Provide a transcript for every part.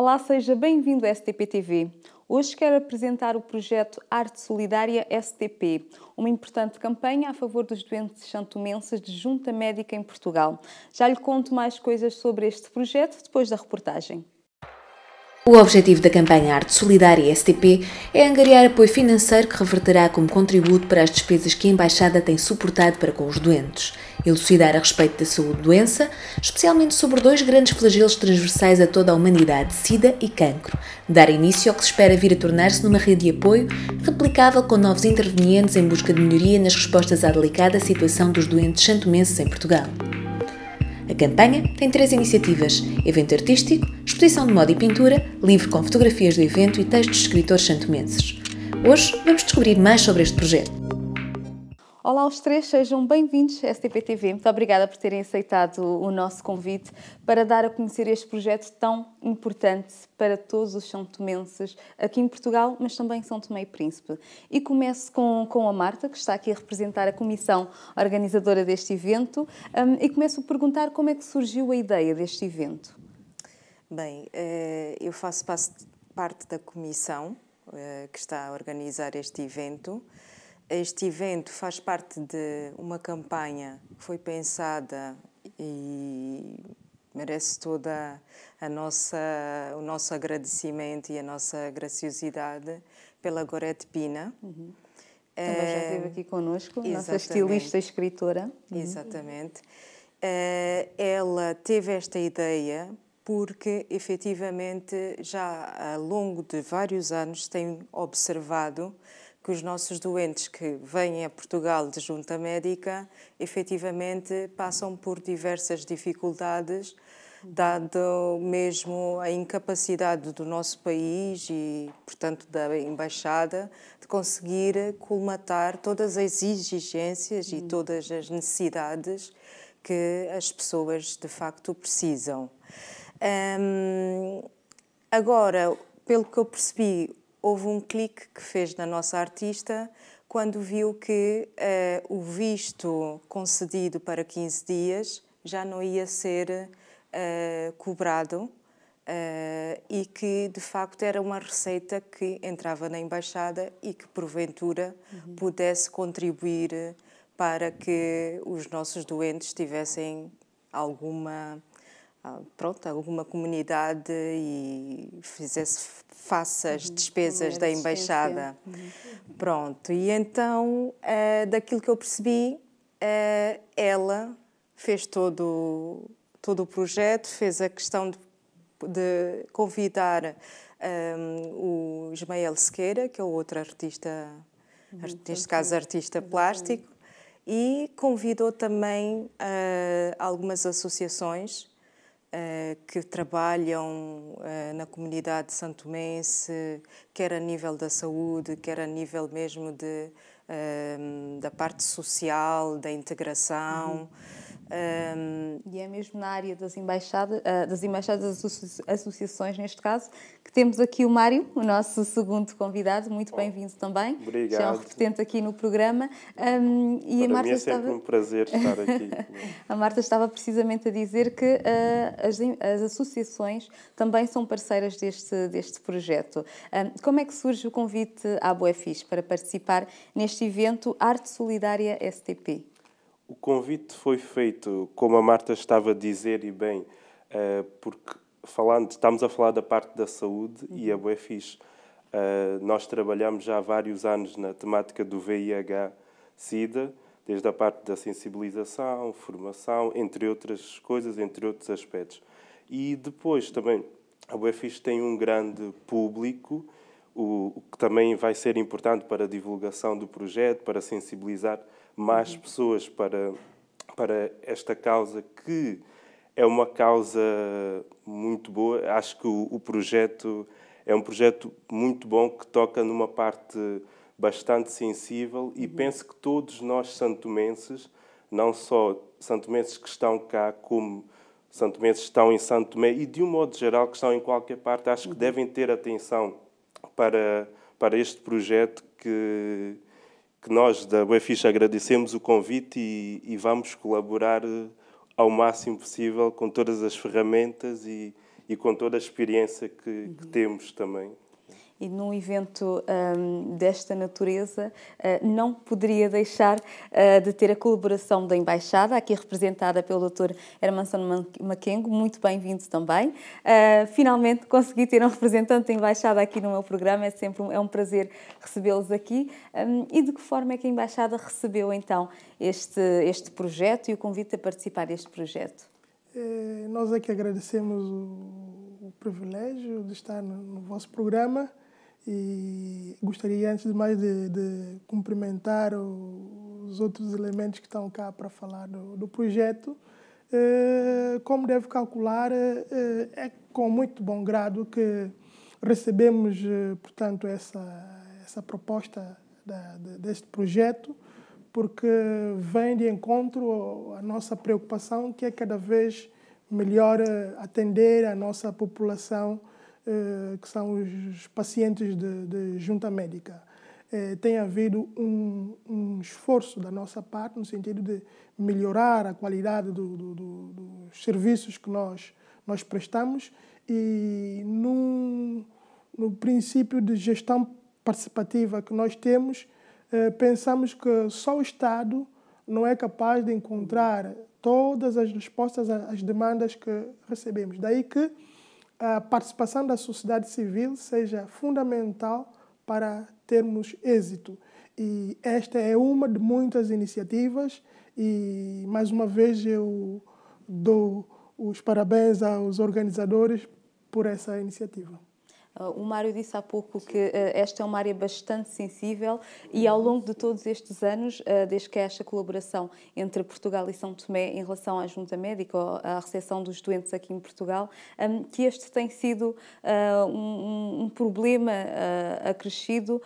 Olá, seja bem-vindo à STP-TV. Hoje quero apresentar o projeto Arte Solidária STP, uma importante campanha a favor dos doentes santomenses de junta médica em Portugal. Já lhe conto mais coisas sobre este projeto depois da reportagem. O objetivo da campanha Arte Solidária STP é angariar apoio financeiro que reverterá como contributo para as despesas que a Embaixada tem suportado para com os doentes, elucidar a respeito da saúde-doença, especialmente sobre dois grandes flagelos transversais a toda a humanidade, SIDA e cancro, dar início ao que se espera vir a tornar-se numa rede de apoio replicável com novos intervenientes em busca de melhoria nas respostas à delicada situação dos doentes santomenses em Portugal. A campanha tem três iniciativas: evento artístico, exposição de moda e pintura, livro com fotografias do evento e textos de escritores santomenses. Hoje vamos descobrir mais sobre este projeto. Olá aos três, sejam bem-vindos à STPTV. Muito obrigada por terem aceitado o nosso convite para dar a conhecer este projeto tão importante para todos os são tomenses aqui em Portugal, mas também São Tomé e Príncipe. E começo com, com a Marta, que está aqui a representar a comissão organizadora deste evento, um, e começo a perguntar como é que surgiu a ideia deste evento. Bem, eh, eu faço parte da comissão eh, que está a organizar este evento. Este evento faz parte de uma campanha que foi pensada e merece toda a nossa o nosso agradecimento e a nossa graciosidade pela Gorete Pina. Uhum. É... Também já esteve aqui conosco, nossa estilista escritora. Uhum. Exatamente. Eh, ela teve esta ideia porque efetivamente já ao longo de vários anos tem observado que os nossos doentes que vêm a Portugal de junta médica efetivamente passam por diversas dificuldades, dado mesmo a incapacidade do nosso país e, portanto, da Embaixada de conseguir colmatar todas as exigências e todas as necessidades que as pessoas de facto precisam. agora, pelo que eu percebi, houve um clique que fez na nossa artista quando viu que uh, o visto concedido para 15 dias já não ia ser uh, cobrado uh, e que, de facto, era uma receita que entrava na embaixada e que, porventura, uhum. pudesse contribuir para que os nossos doentes tivessem alguma ah, pronto, alguma comunidade e fizesse face às uhum. despesas da embaixada. Uhum. Pronto, e então, uh, daquilo que eu percebi, uh, ela fez todo, todo o projeto, fez a questão de, de convidar um, ehm, o Ismael Sequeira, que é outro artista, uhum, neste caso artista plástico, e convidou também uh, algumas associações eh, que trabalham eh, na comunidade santomense, quer a nível da saúde, quer a nível mesmo de, eh, da parte social, da integração. Uhum. Um, e é mesmo na área das embaixadas, ah, das embaixadas associações, neste caso, que temos aqui o Mário, o nosso segundo convidado, muito bem-vindo também. Obrigado. Já é um repetente aqui no programa. Um, e Para a Marta mim é sempre estava... um prazer estar aqui. a Marta estava precisamente a dizer que uh, as, as, associações também são parceiras deste, deste projeto. Um, como é que surge o convite à Boefis para participar neste evento Arte Solidária STP? O convite foi feito, como a Marta estava a dizer, e bem, eh, porque falando, estamos a falar da parte da saúde é uhum. e a UFIS, nós trabalhamos já há vários anos na temática do VIH-Sida, desde a parte da sensibilização, formação, entre outras coisas, entre outros aspectos. E depois também, a UFIS tem um grande público, o, que também vai ser importante para a divulgação do projeto, para sensibilizar mais uhum. pessoas para, para esta causa que é uma causa muito boa. Acho que o, o, projeto é um projeto muito bom que toca numa parte bastante sensível e uhum. penso que todos nós santomenses, não só santomenses que estão cá, como santomenses que estão em Santo Tomé e de um modo geral que estão em qualquer parte, acho uhum. que devem ter atenção para, para este projeto que que nós da UEFIX agradecemos o convite e, e, vamos colaborar eh, ao máximo possível com todas as ferramentas e, e com toda a experiência que, que uhum. temos também e num evento um, desta natureza uh, não poderia deixar uh, de ter a colaboração da Embaixada, aqui representada pelo Dr. Hermanson Maquengo, muito bem-vindo também. Uh, finalmente consegui ter um representante da Embaixada aqui no meu programa, é sempre um, é um prazer recebê-los aqui. Um, e de que forma é que a Embaixada recebeu então este, este projeto e o convite a participar deste projeto? Nós é que agradecemos o, o privilégio de estar no, no vosso programa e gostaria, antes de mais, de, de cumprimentar os outros elementos que estão cá para falar do, do projeto. Eh, como deve calcular, eh, é com muito bom grado que recebemos, eh, portanto, essa, essa proposta da, deste projeto, porque vem de encontro à nossa preocupação que é cada vez melhor atender a nossa população eh, que são os pacientes de, de junta médica. Eh, tem havido um, um, esforço da nossa parte no sentido de melhorar a qualidade do, do, do, dos serviços que nós, nós prestamos e num, no princípio de gestão participativa que nós temos, eh, pensamos que só o Estado não é capaz de encontrar todas as respostas às demandas que recebemos. Daí que a participação da sociedade civil seja fundamental para termos êxito. E esta é uma de muitas iniciativas e mais uma vez eu dou os parabéns aos organizadores por essa iniciativa. Ah, o Mário disse há pouco que ah, esta é uma área bastante sensível e ao longo de todos estes anos, ah, desde que há esta colaboração entre Portugal e São Tomé em relação à junta médica ou à recepção dos doentes aqui em Portugal, hum, que este tem sido um, um problema acrescido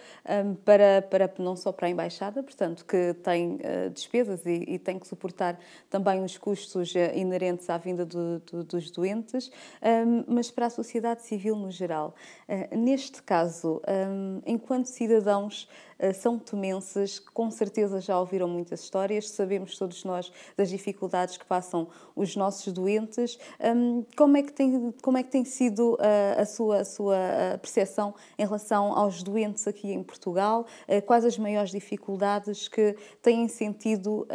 hum, para, para não só para a Embaixada, portanto, que tem despesas e, e tem que suportar também os custos inerentes à vinda do, do, dos doentes, hum, mas para a sociedade civil no geral. Eh, neste caso, hum, enquanto cidadãos eh, são tomenses, com certeza já ouviram muitas histórias, sabemos todos nós das dificuldades que passam os nossos doentes. Hum, como é que tem, como é que tem sido eh, a sua, a sua percepção em relação aos doentes aqui em Portugal? Quais as maiores dificuldades que têm sentido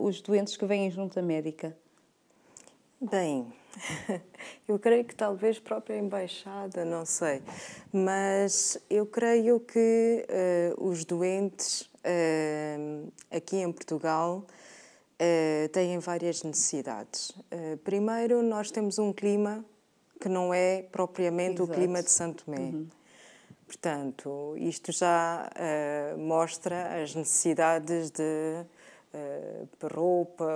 os doentes que vêm junto à médica? Bem, eu creio que talvez própria embaixada, não sei. Mas eu creio que uh, os doentes uh, aqui em Portugal uh, têm várias necessidades. primeiro, nós temos um clima que não é propriamente Exato. o clima de Santo Tomé. Uhum. Portanto, isto já mostra as necessidades de para eh, roupa,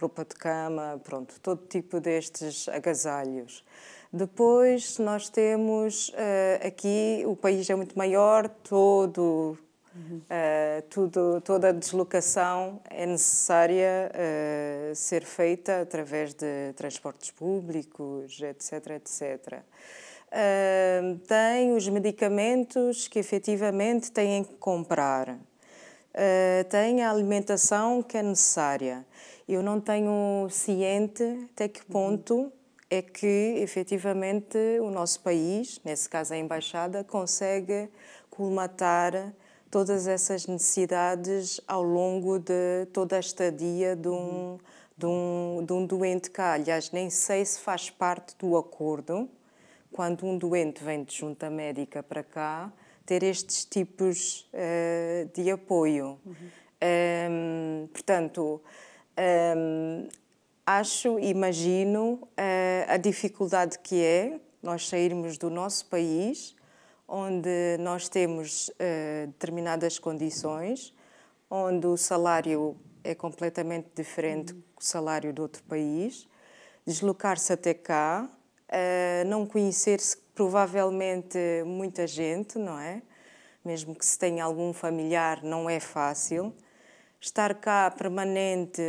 roupa de cama, pronto, todo tipo destes agasalhos. Depois nós temos eh, aqui, o país é muito maior, todo Uh, tudo, toda a deslocação é necessária uh, ser feita através de transportes públicos, etc, etc. Uh, tem os medicamentos que efetivamente têm que comprar. Eh, tem a alimentação que é necessária. Eu não tenho ciente até que uhum. ponto é que, efetivamente, o nosso país, nesse caso a Embaixada, consegue colmatar todas essas necessidades ao longo de toda a estadia de um, uhum. de um, de um doente cá. Aliás, nem sei se faz parte do acordo, quando um doente vem de junta médica para cá, ter estes tipos uh, de apoio. Uhum. Um, portanto, um, acho, imagino uh, a dificuldade que é nós sairmos do nosso país, onde nós temos uh, determinadas condições, onde o salário é completamente diferente uhum. do salário de outro país, deslocar-se até cá, uh, não conhecer se provavelmente muita gente, não é? Mesmo que se tenha algum familiar, não é fácil. Estar cá permanente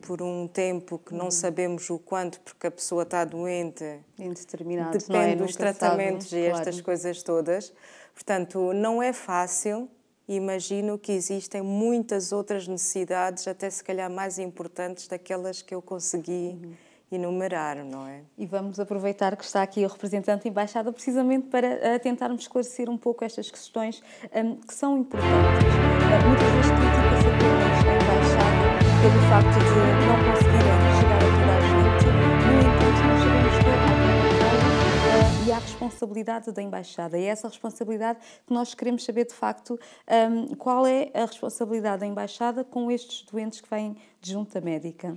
por um tempo que não uhum. sabemos o quanto, porque a pessoa está doente. Indeterminado, Depende não é? dos tratamentos sabe, e claro. estas coisas todas. Portanto, não é fácil. Imagino que existem muitas outras necessidades, até se calhar mais importantes daquelas que eu consegui. Uhum enumerar, não é? E vamos aproveitar que está aqui o representante da Embaixada precisamente para eh, tentarmos esclarecer um pouco estas questões um, ehm, que são importantes. Eh, muitas vezes críticas a apenas a Embaixada pelo facto de não conseguirem chegar a toda a gente, no entanto, não chegamos toda a gente. E a responsabilidade da Embaixada. E é essa responsabilidade que nós queremos saber, de facto, um, ehm, qual é a responsabilidade da Embaixada com estes doentes que vêm de junta médica.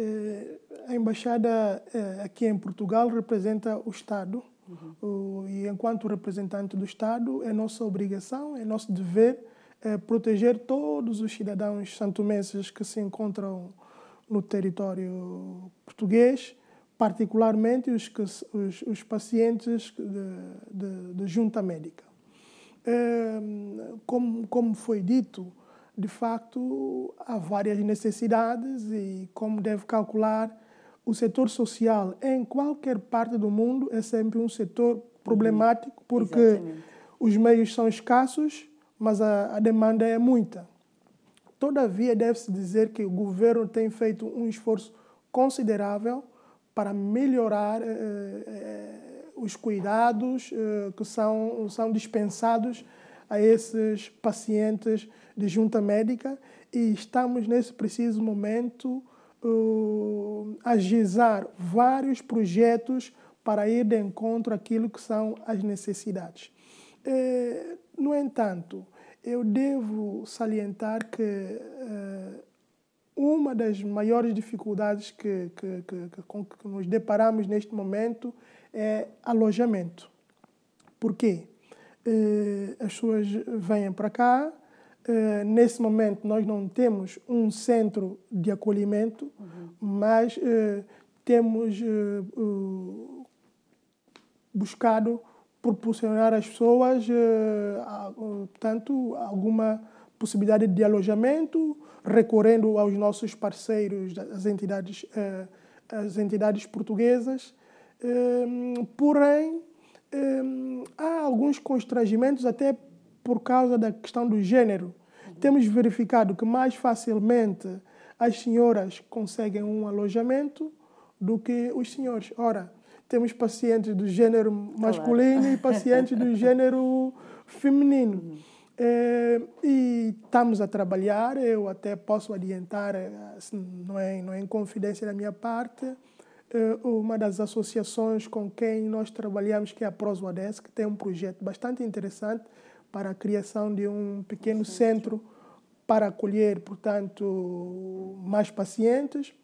Eh, a embaixada eh, aqui em Portugal representa o Estado. Uhum. E enquanto representante do Estado, é nossa obrigação, é nosso dever é proteger todos os cidadãos santomenses que se encontram no território português, particularmente os, que, os, os pacientes de, de, de junta médica. É, como, como foi dito, de facto, há várias necessidades e como deve calcular, o setor social em qualquer parte do mundo é sempre um setor problemático uhum. porque Exatamente. os meios são escassos, mas a, a demanda é muita. Todavia, deve-se dizer que o governo tem feito um esforço considerável para melhorar eh, eh, eh os cuidados eh, que são, são dispensados a esses pacientes de junta médica e estamos nesse preciso momento uh, agizar vários projetos para ir de encontro àquilo que são as necessidades. Uh, no entanto, eu devo salientar que uh, uma das maiores dificuldades que, que, que, com que nos deparamos neste momento é alojamento. Por quê? Eh, as pessoas vêm para cá. Eh, nesse momento, nós não temos um centro de acolhimento, uhum. mas eh, temos buscado proporcionar às pessoas, tanto alguma possibilidade de alojamento, recorrendo aos nossos parceiros, as entidades, as entidades portuguesas. Porém, hum, há alguns constrangimentos até por causa da questão do gênero. Temos verificado que mais facilmente as senhoras conseguem um alojamento do que os senhores. Ora, temos pacientes do gênero masculino claro. e pacientes do gênero feminino. Uhum. É, e estamos a trabalhar, eu até posso adiantar, assim, não, é, não é confidência da minha parte, eh, uma das associações com quem nós trabalhamos, que é a que tem um projeto bastante interessante para a criação de um pequeno centro para acolher, portanto, mais pacientes.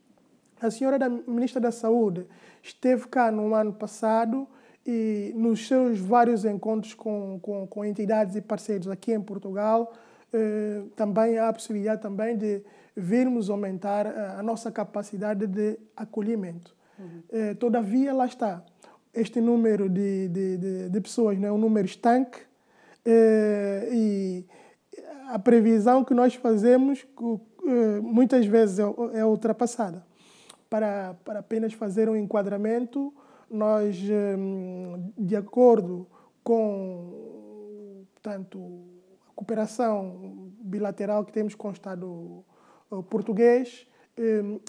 A senhora da ministra da Saúde esteve cá no ano passado e nos seus vários encontros com, com, com entidades e parceiros aqui em Portugal, eh, também há a possibilidade também de virmos aumentar eh, a nossa capacidade de acolhimento. Uhum. É, todavia, lá está. Este número de, de, de, de pessoas é né, um número estanque é, e a previsão que nós fazemos é, muitas vezes é, é, ultrapassada. Para, para apenas fazer um enquadramento, nós, é, de acordo com tanto a cooperação bilateral que temos com o Estado português,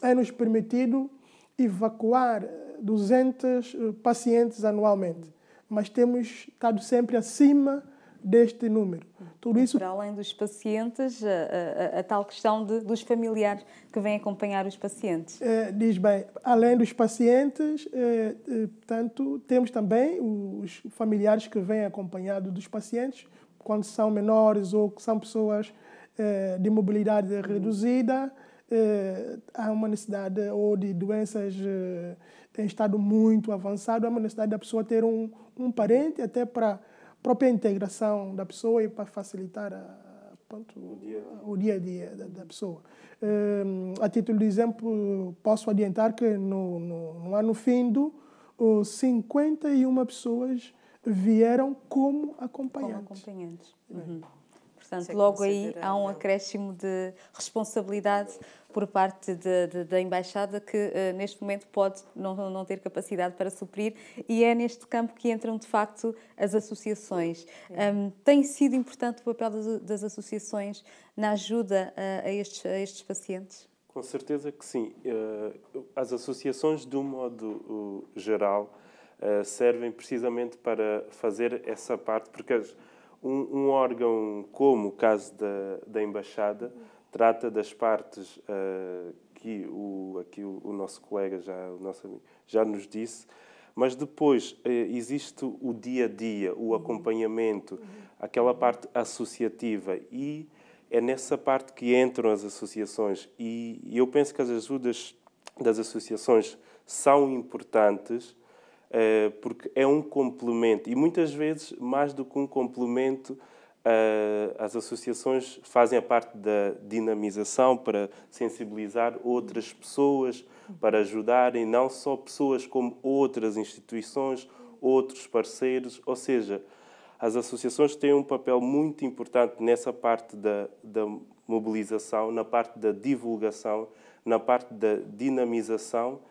é nos permitido evacuar 200 eh, eh, pacientes anualmente, mas temos estado sempre acima deste número. Tudo isso... Para além dos pacientes, a, eh, a, a tal questão de, dos familiares que vêm acompanhar os pacientes. É, diz bem, além dos pacientes, é, é, temos também os familiares que vêm acompanhados dos pacientes, quando são menores ou que são pessoas de mobilidade reduzida, eh, há uma necessidade ou de doenças em eh, estado muito avançado, há uma necessidade da pessoa ter um, um parente até para a própria integração da pessoa e para facilitar a, pronto, o dia a dia da, da pessoa. Eh, a título de exemplo, posso adiantar que no, no, no ano findo, 51 pessoas vieram como acompanhantes. Como acompanhantes. Uhum. uhum. Portanto, é logo aí há um é. acréscimo de responsabilidade por parte de, de, da Embaixada que uh, neste momento pode não, não ter capacidade para suprir e é neste campo que entram de facto as associações. Um, tem sido importante o papel das, das associações na ajuda a, estes, a estes pacientes? Com certeza que sim. Uh, as associações, de um modo geral, eh, servem precisamente para fazer essa parte, porque as um, um, órgão como o caso da, da Embaixada trata das partes uh, que o, aqui o, o, nosso colega, já, o nosso amigo, já nos disse, mas depois uh, existe o dia a dia, o acompanhamento, aquela parte associativa e é nessa parte que entram as associações e, e eu penso que as ajudas das associações são importantes eh, porque é um complemento e muitas vezes mais do que um complemento eh, as associações fazem a parte da dinamização para sensibilizar outras pessoas, para ajudarem não só pessoas como outras instituições, outros parceiros, ou seja, as associações têm um papel muito importante nessa parte da, da mobilização, na parte da divulgação, na parte da dinamização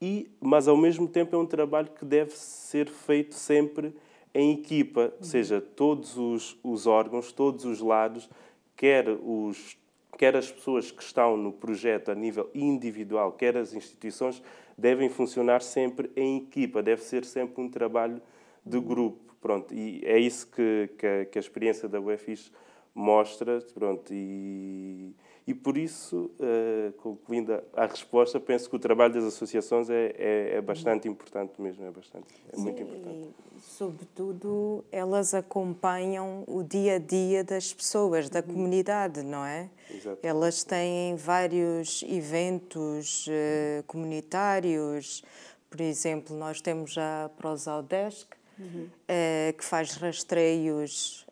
e, mas ao mesmo tempo é um trabalho que deve ser feito sempre em equipa, uhum. ou seja, todos os, os órgãos, todos os lados, quer, os, quer as pessoas que estão no projeto a nível individual, quer as instituições, devem funcionar sempre em equipa, deve ser sempre um trabalho de grupo. Pronto, e é isso que, que, que a experiência da UFIS mostra. Pronto, e, e por isso, eh, concluindo a, resposta, penso que o trabalho das associações é, é, é bastante importante mesmo, é bastante, é Sim, muito importante. E, sobretudo, elas acompanham o dia a dia das pessoas, da uhum. comunidade, não é? Exato. Elas têm vários eventos eh, uhum. comunitários, por exemplo, nós temos a Prosaudesk, uhum. Eh, que faz rastreios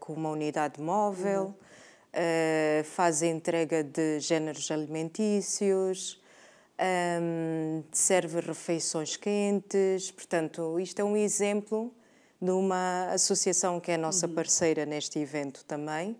com uma unidade móvel. Uhum eh, faz entrega de géneros alimentícios, um, ehm, serve refeições quentes. Portanto, isto é um exemplo de uma associação que é nossa uhum. parceira neste evento também,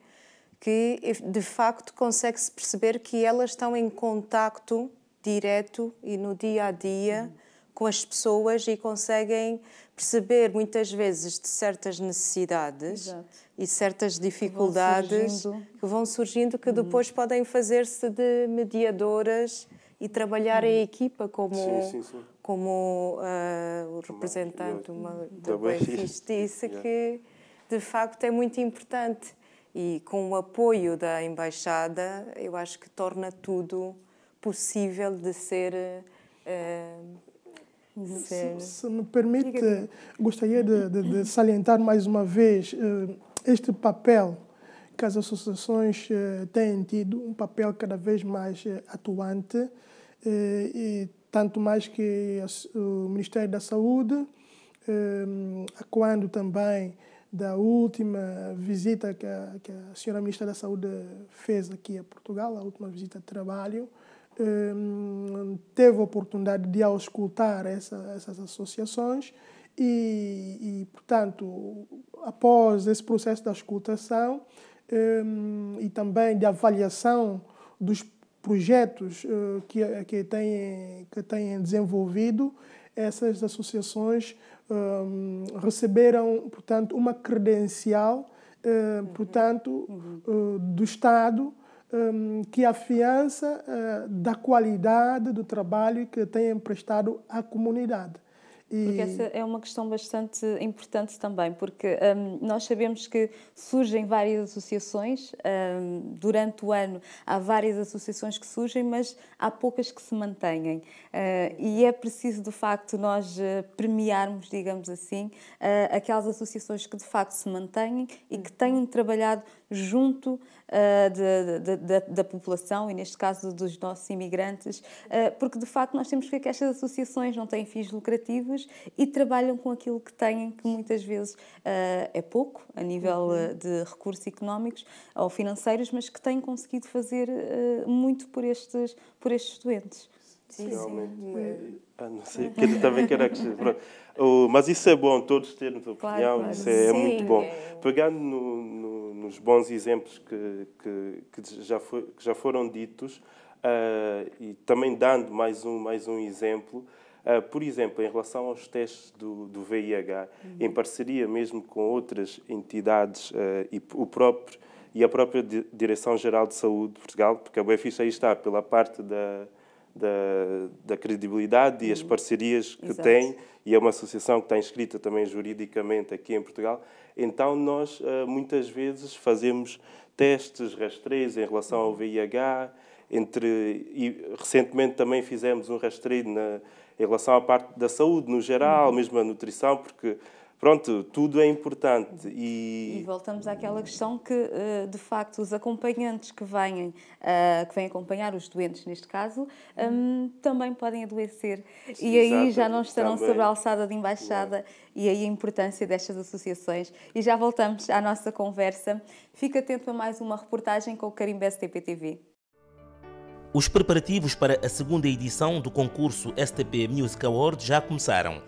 que de facto consegue-se perceber que elas estão em contacto direto e no dia a dia. Uhum com as pessoas e conseguem perceber muitas vezes de certas necessidades Exato. e certas dificuldades que vão surgindo, que, vão surgindo, que depois uhum. podem fazer-se de mediadoras e trabalhar em uhum. equipa como sim, sim, sim. como uh, o representante uma, uma, da Benfica disse yeah. que de facto é muito importante e com o apoio da embaixada eu acho que torna tudo possível de ser uh, se, se, me permite, gostaria de, de, de, salientar mais uma vez eh, este papel que as associações eh, têm tido, um papel cada vez mais eh, atuante, e tanto mais que o Ministério da Saúde, quando também da última visita que a, que a senhora Ministra da Saúde fez aqui a Portugal, a última visita de trabalho, Hum, teve a oportunidade de auscultar essa, essas associações e, e, portanto, após esse processo de auscultação hum, e também de avaliação dos projetos eh, que, que, têm, que têm desenvolvido, essas associações hum, receberam, portanto, uma credencial, eh, uhum. portanto, uhum. Eh, do Estado Hum, que afiança eh, da qualidade do trabalho que têm prestado à comunidade. Porque essa é uma questão bastante importante também, porque um, nós sabemos que surgem várias associações, um, durante o ano há várias associações que surgem, mas há poucas que se mantêm. Uh, e é preciso, de facto, nós eh, premiarmos, digamos assim, uh, aquelas associações que de facto se mantêm e que tenham uhum. trabalhado junto uh, da população e, neste caso, dos nossos imigrantes, uh, porque de facto nós temos que ver que estas associações não têm fins lucrativos e trabalham com aquilo que têm, que muitas vezes uh, é pouco a nível uhum. de recursos económicos ou financeiros, mas que têm conseguido fazer muito por estes, por estes doentes. Sim, realmente. Sim. Hum. É, ah, não sei, que ele também quer acrescentar. mas isso é bom, todos termos opinião, claro, isso é, é, muito bom. Pegando no, no, nos bons exemplos que, que, que, já, foi, que já foram ditos, uh, e também dando mais um, mais um exemplo, Uh, por exemplo, em relação aos testes do, do VIH, uhum. em parceria mesmo com outras entidades uh, e, o próprio, e a própria Direção-Geral de Saúde de Portugal, porque a UFIS aí está pela parte da, da, da credibilidade e as uhum. parcerias que Exato. tem, e é uma associação que está inscrita também juridicamente aqui em Portugal, então nós eh, muitas vezes fazemos testes, rastreios em relação ao uhum. VIH, entre, e recentemente também fizemos um rastreio na, em relação à parte da saúde no geral, uhum. mesmo a nutrição, porque Pronto, tudo é importante. E, e voltamos àquela questão que, eh, de facto, os acompanhantes que vêm, eh, que vêm acompanhar os doentes, neste caso, hum, também podem adoecer. Sim, e aí já não estarão também. sobre a alçada de embaixada e aí a importância destas associações. E já voltamos à nossa conversa. Fica atento a mais uma reportagem com o Carimbe STP-TV. Os preparativos para a segunda edição do concurso STP Music Award já começaram.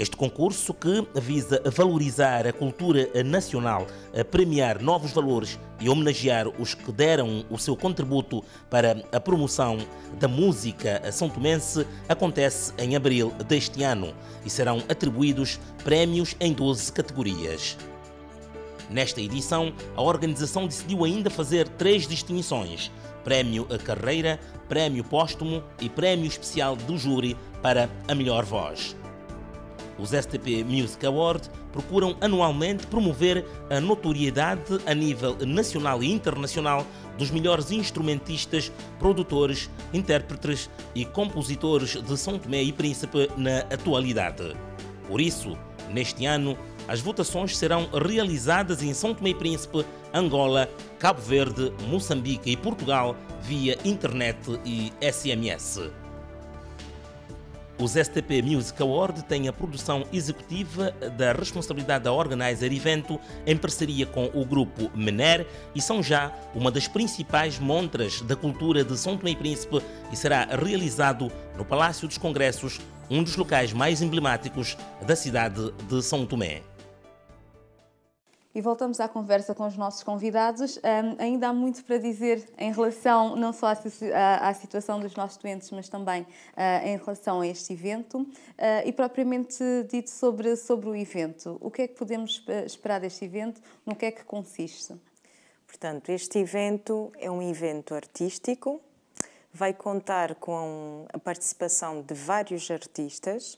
Este concurso que visa valorizar a cultura nacional, premiar novos valores e homenagear os que deram o seu contributo para a promoção da música são tomense acontece em abril deste ano e serão atribuídos prémios em 12 categorias. Nesta edição, a organização decidiu ainda fazer três distinções: Prémio a Carreira, Prémio Póstumo e Prémio Especial do Júri para a Melhor Voz. Os STP Music Awards procuram anualmente promover a notoriedade a nível nacional e internacional dos melhores instrumentistas, produtores, intérpretes e compositores de São Tomé e Príncipe na atualidade. Por isso, neste ano, as votações serão realizadas em São Tomé e Príncipe, Angola, Cabo Verde, Moçambique e Portugal via internet e SMS. Os STP Music Award têm a produção executiva da responsabilidade da Organizer Evento em parceria com o grupo Mener e são já uma das principais montras da cultura de São Tomé e Príncipe e será realizado no Palácio dos Congressos, um dos locais mais emblemáticos da cidade de São Tomé. E voltamos à conversa com os nossos convidados. Um, ainda há muito para dizer em relação não só à, à, à situação dos nossos doentes, mas também uh, em relação a este evento uh, e propriamente dito sobre, sobre o evento. O que é que podemos ah, esperar deste evento? No que é que consiste? Portanto, este evento é um evento artístico, vai contar com a participação de vários artistas.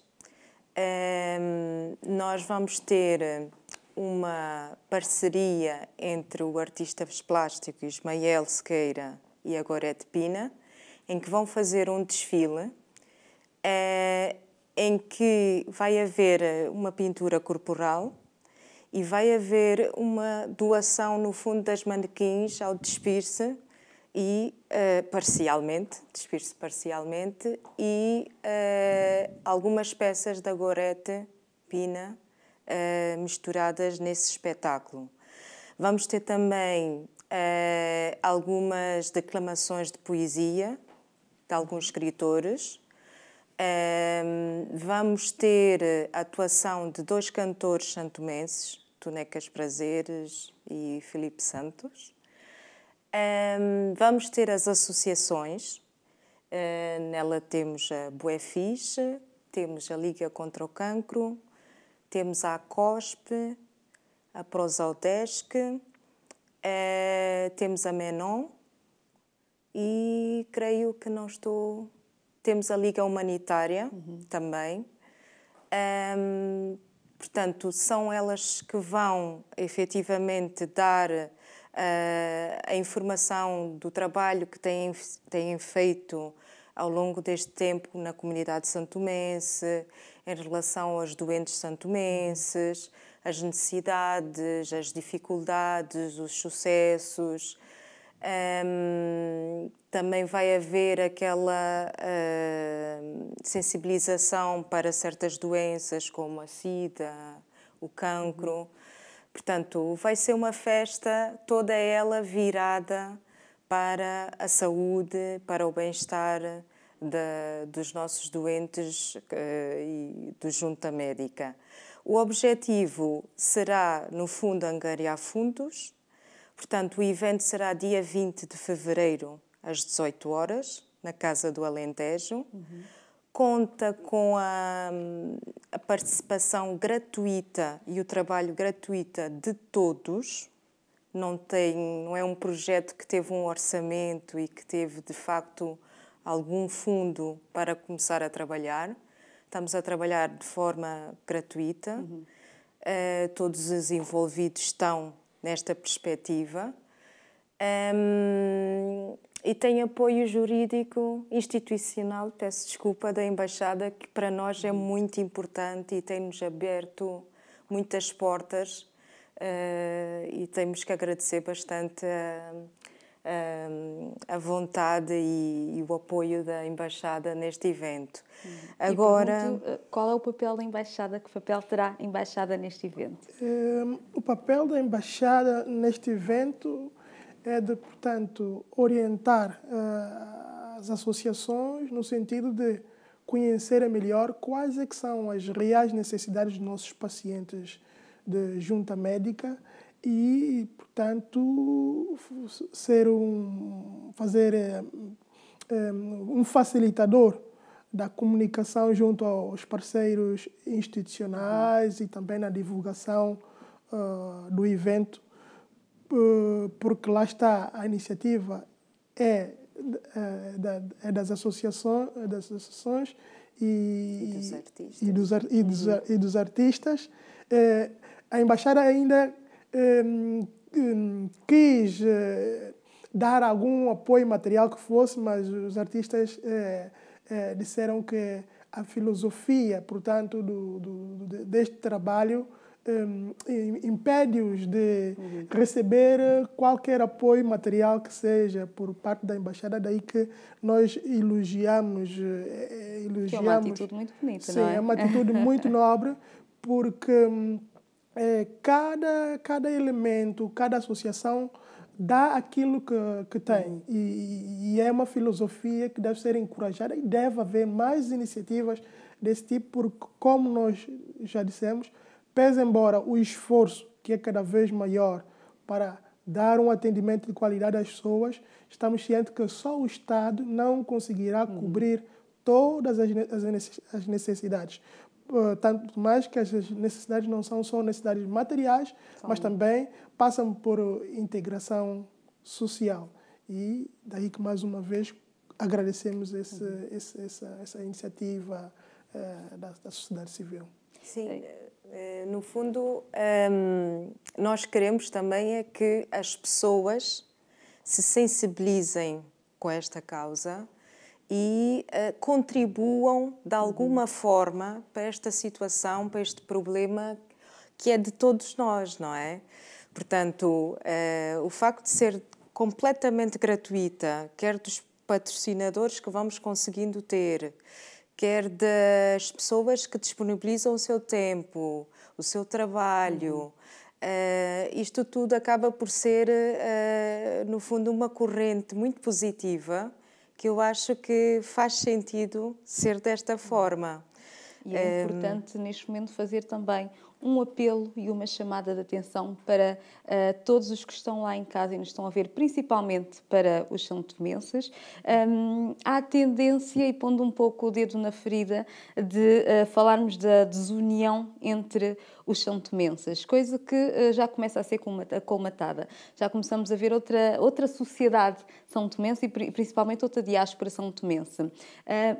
Um, nós vamos ter uma parceria entre o artista plástico Ismael Sequeira e a Gorete Pina, em que vão fazer um desfile eh, em que vai haver eh, uma pintura corporal e vai haver uma doação no fundo das manequins ao despir-se e uh, parcialmente, despir-se parcialmente e uh, algumas peças da Gorete Pina uh, misturadas nesse espetáculo. Vamos ter também uh, algumas declamações de poesia de alguns escritores. Uh, vamos ter a atuação de dois cantores santomenses, Tonecas Prazeres e Felipe Santos. vamos ter as associações. Uh, nela temos a Bué temos a Liga contra o Cancro, temos a COSP, a Prosaudesc, eh, temos a Menon e creio que não estou. Temos a Liga Humanitária uhum. também. Um, portanto, são elas que vão efetivamente dar uh, a informação do trabalho que têm, têm feito ao longo deste tempo na comunidade santomense, em relação aos doentes santomenses, as necessidades, as dificuldades, os sucessos. Um, também vai haver aquela uh, sensibilização para certas doenças como a sida, o cancro. Uhum. Portanto, vai ser uma festa toda ela virada para a saúde, para o bem-estar dos nossos doentes eh, e do Junta Médica. O objetivo será, no fundo, angariar fundos. Portanto, o evento será dia 20 de fevereiro, às 18 horas, na Casa do Alentejo. Uhum. Conta com a, a participação gratuita e o trabalho gratuito de todos, não tem, não é um projeto que teve um orçamento e que teve de facto algum fundo para começar a trabalhar. Estamos a trabalhar de forma gratuita. Uhum. Uh, todos os envolvidos estão nesta perspectiva. Um, e tem apoio jurídico institucional, peço desculpa, da Embaixada, que para nós é uhum. muito importante e tem-nos aberto muitas portas eh, e temos que agradecer bastante a, a, a vontade e, e, o apoio da Embaixada neste evento. Hum. Agora. Pergunto, eh, qual é o papel da Embaixada? Que papel terá a Embaixada neste evento? Um, eh, o papel da Embaixada neste evento é de, portanto, orientar uh, as associações no sentido de conhecer melhor quais é que são as reais necessidades dos nossos pacientes de junta médica e, portanto, ser um, fazer eh, eh, um facilitador da comunicação junto aos parceiros institucionais e também na divulgação uh, do evento, porque lá está a iniciativa é, é, das, associações, das associações e, e dos artistas. E dos, e dos, uhum. e dos artistas a embaixada ainda um, um, quis uh, dar algum apoio material que fosse, mas os artistas uh, uh, disseram que a filosofia, portanto, do, do deste trabalho um, impede-os de uhum. receber qualquer apoio material que seja por parte da embaixada, daí que nós elogiamos, elogiamos. Que é uma atitude muito bonita, Sim, não é? Sim, é uma atitude muito nobre, porque hum, é, cada, cada elemento, cada associação dá aquilo que, que tem. E, e, é uma filosofia que deve ser encorajada e deve haver mais iniciativas desse tipo, porque, como nós já dissemos, pese embora o esforço que é cada vez maior para dar um atendimento de qualidade às pessoas, estamos cientes que só o Estado não conseguirá uhum. cobrir todas as necessidades. Eh, tanto mais que essas necessidades não são só necessidades materiais, mas também passam por integração social. E daí que, mais uma vez, agradecemos esse, uhum. esse, essa, essa, iniciativa uh, da, da, sociedade civil. Sim, eh, no fundo, um, ehm, nós queremos também é que as pessoas se sensibilizem com esta causa e uh, contribuam de alguma uhum. forma para esta situação, para este problema que é de todos nós, não é? Portanto, uh, o facto de ser completamente gratuita, quer dos patrocinadores que vamos conseguindo ter, quer das pessoas que disponibilizam o seu tempo, o seu trabalho. Uhum. Uh, isto tudo acaba por ser, no fundo, uma corrente muito positiva que eu acho que faz sentido ser desta forma. E é ehm, importante um... neste momento fazer também um apelo e uma chamada de atenção para uh, todos os que estão lá em casa e nos estão a ver, principalmente para os são Um, há a tendência, e pondo um pouco o dedo na ferida, de uh, falarmos da desunião entre os são coisa que uh, já começa a ser colmatada. Já começamos a ver outra, outra sociedade são e principalmente outra diáspora são tomense.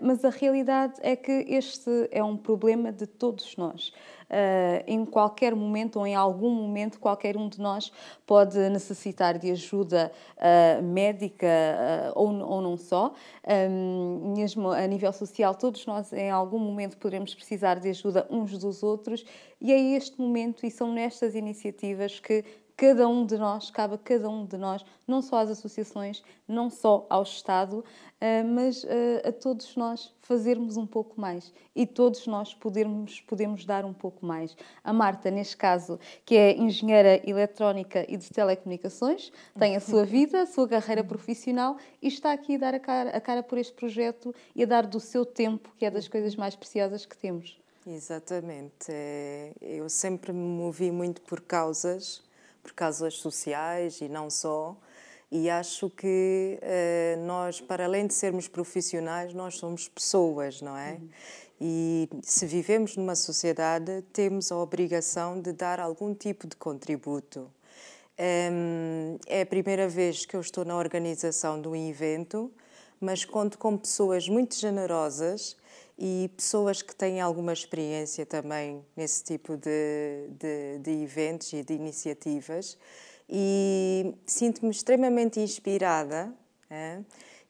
mas a realidade é que este é um problema de todos nós. Eh, em qualquer momento ou em algum momento, qualquer um de nós pode necessitar de ajuda eh, médica eh, ou, ou não só. Ehm, mesmo a nível social, todos nós em algum momento poderemos precisar de ajuda uns dos outros e é este momento e são nestas iniciativas que cada um de nós, cabe a cada um de nós, não só às associações, não só ao Estado, eh, mas eh, a todos nós fazermos um pouco mais e todos nós podermos, podemos dar um pouco mais. A Marta, neste caso, que é engenheira eletrónica e de telecomunicações, tem a sua vida, a sua carreira profissional e está aqui a dar a cara, a cara por este projeto e a dar do seu tempo, que é das coisas mais preciosas que temos. Exatamente. É, eu sempre me movi muito por causas por causas sociais e não só. E acho que uh, nós, para além de sermos profissionais, nós somos pessoas, não é? Uhum. E se vivemos numa sociedade, temos a obrigação de dar algum tipo de contributo. Um, ehm, é a primeira vez que eu estou na organização de um evento, mas conto com pessoas muito generosas e pessoas que têm alguma experiência também nesse tipo de, de, de eventos e de iniciativas. E sinto-me extremamente inspirada é?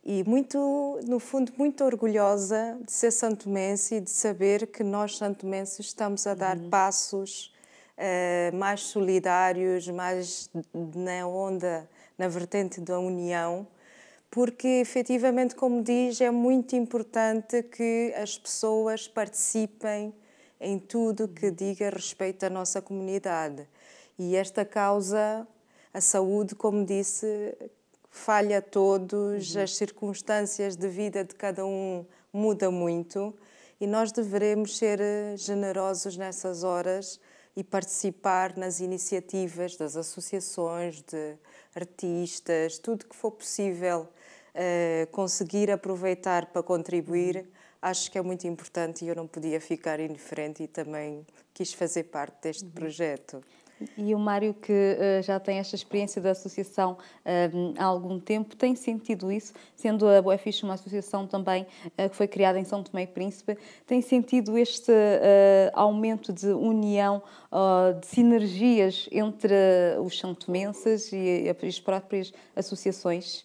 e muito, no fundo, muito orgulhosa de ser santomense e de saber que nós, santomenses, estamos a dar uhum. passos uh, mais solidários, mais na onda, na vertente da união porque efetivamente, como diz, é muito importante que as pessoas participem em tudo que uhum. diga respeito à nossa comunidade. E esta causa, a saúde, como disse, falha a todos, uhum. as circunstâncias de vida de cada um muda muito e nós devemos ser eh, generosos nessas horas e participar nas iniciativas das associações de artistas, tudo que for possível eh, conseguir aproveitar para contribuir, acho que é muito importante e eu não podia ficar indiferente e também quis fazer parte deste uhum. projeto. E o Mário, que uh, já tem esta experiência da associação uh, há algum tempo, tem sentido isso? Sendo a Boafix uma associação também uh, que foi criada em São Tomé e Príncipe, tem sentido este aumento de união, de sinergias entre os santomenses e as próprias associações?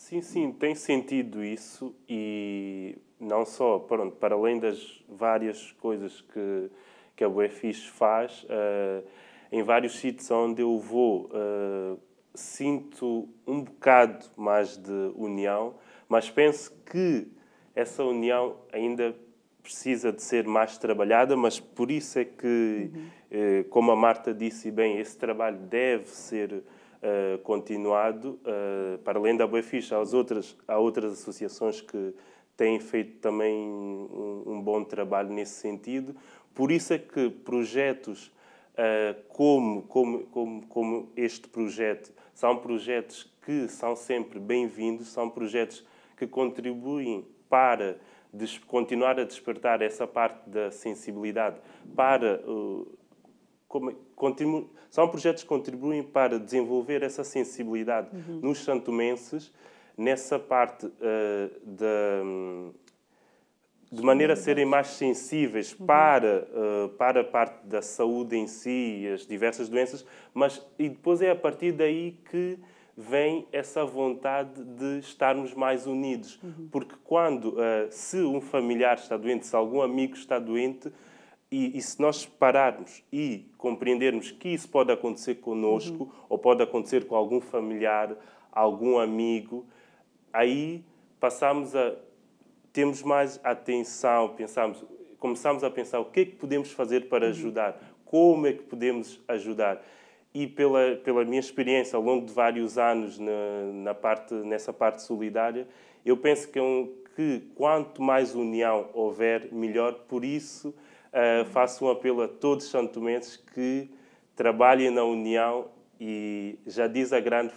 Sim, sim, tem sentido isso e não só, pronto, para além das várias coisas que, que a UFIX faz, uh, em vários sítios onde eu vou, uh, sinto um bocado mais de união, mas penso que essa união ainda precisa de ser mais trabalhada, mas por isso é que, uhum. Eh, como a Marta disse bem, esse trabalho deve ser uh, continuado, uh, para além da boa há outras, há outras associações que têm feito também um, um bom trabalho nesse sentido. Por isso é que projetos uh, como, como, como, como este projeto são projetos que são sempre bem-vindos, são projetos que contribuem para continuar a despertar essa parte da sensibilidade para uh, como, é são projetos que contribuem para desenvolver essa sensibilidade uhum. nos santomenses, nessa parte uh, eh, de, de maneira a serem mais sensíveis uhum. para, uh, para a parte da saúde em si e as diversas doenças, mas e depois é a partir daí que vem essa vontade de estarmos mais unidos. Uhum. Porque quando, uh, se um familiar está doente, se algum amigo está doente, e, e, se nós pararmos e compreendermos que isso pode acontecer conosco uhum. ou pode acontecer com algum familiar, algum amigo, aí passamos a temos mais atenção, pensamos, começamos a pensar o que é que podemos fazer para uhum. ajudar, como é que podemos ajudar. E pela pela minha experiência ao longo de vários anos na, na parte nessa parte solidária, eu penso que, é um, que quanto mais união houver, melhor. Por isso Uh, faço um apelo a todos os santomenses que trabalhem na união e já diz a grande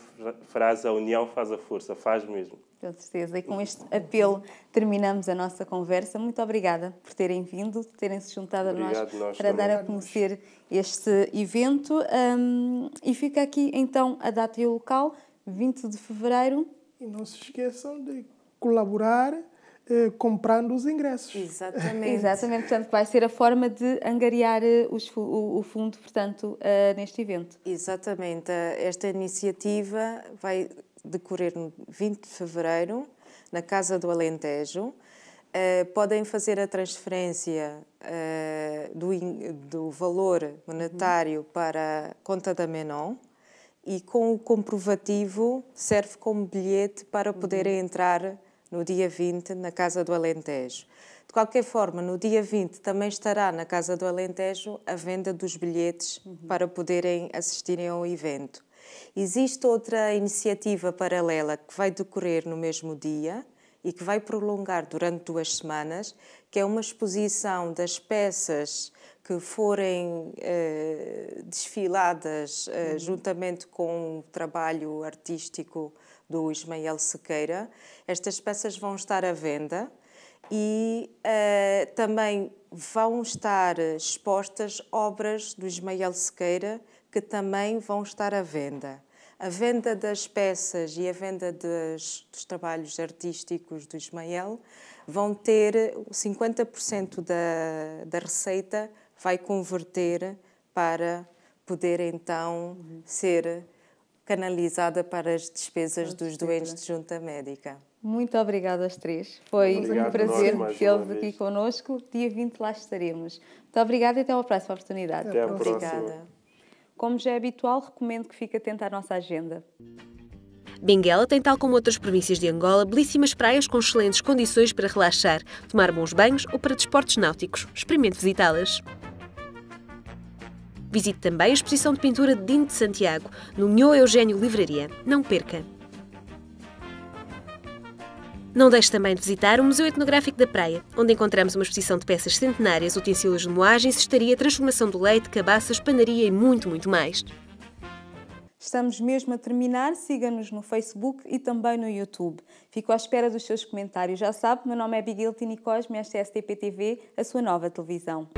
frase: a união faz a força, faz mesmo. Com certeza. E com este apelo terminamos a nossa conversa. Muito obrigada por terem vindo, por terem se juntado Obrigado a nós, nós para também. dar a conhecer este evento. Um, e fica aqui então a data e o local, 20 de fevereiro. E não se esqueçam de colaborar eh, comprando os ingressos. Exatamente. Exatamente, portanto, vai ser a forma de angariar eh, os, o, o, fundo, portanto, uh, neste evento. Exatamente. Esta iniciativa vai decorrer no 20 de fevereiro, na Casa do Alentejo. Uh, podem fazer a transferência uh, do, do, valor monetário uhum. para a conta da Menon e com o comprovativo serve como bilhete para poderem uhum. entrar no dia 20, na Casa do Alentejo. De qualquer forma, no dia 20 também estará na Casa do Alentejo a venda dos bilhetes uhum. para poderem assistirem ao evento. Existe outra iniciativa paralela que vai decorrer no mesmo dia e que vai prolongar durante duas semanas, que é uma exposição das peças que forem eh, desfiladas eh, uhum. juntamente com o trabalho artístico do Ismael Sequeira. Estas peças vão estar à venda e uh, também vão estar expostas obras do Ismael Sequeira que também vão estar à venda. A venda das peças e a venda dos, dos trabalhos artísticos do Ismael vão ter 50% da, da receita vai converter para poder então uhum. ser canalizada para as despesas dos doentes de junta médica. Muito obrigada aos três. Foi Obrigado um prazer tê-los aqui conosco. Dia 20 lá estaremos. Muito obrigada e até uma próxima oportunidade. Até a obrigada. Próxima. Como já é habitual, recomendo que fique atento à nossa agenda. Benguela tem, tal como outras províncias de Angola, belíssimas praias com excelentes condições para relaxar, tomar bons banhos ou para desportos náuticos. Experimente visitá-las. Visite também a exposição de pintura de Dino de Santiago, no Nho Eugênio Livraria. Não perca! Não deixe também de visitar o Museu Etnográfico da Praia, onde encontramos uma exposição de peças centenárias, utensílios de moagem, cestaria, transformação do leite, cabaças, panaria e muito, muito mais. Estamos mesmo a terminar. Siga-nos no Facebook e também no YouTube. Fico à espera dos seus comentários. Já sabe, meu nome é Biguel Tinicosme, esta é TV, a sua nova televisão.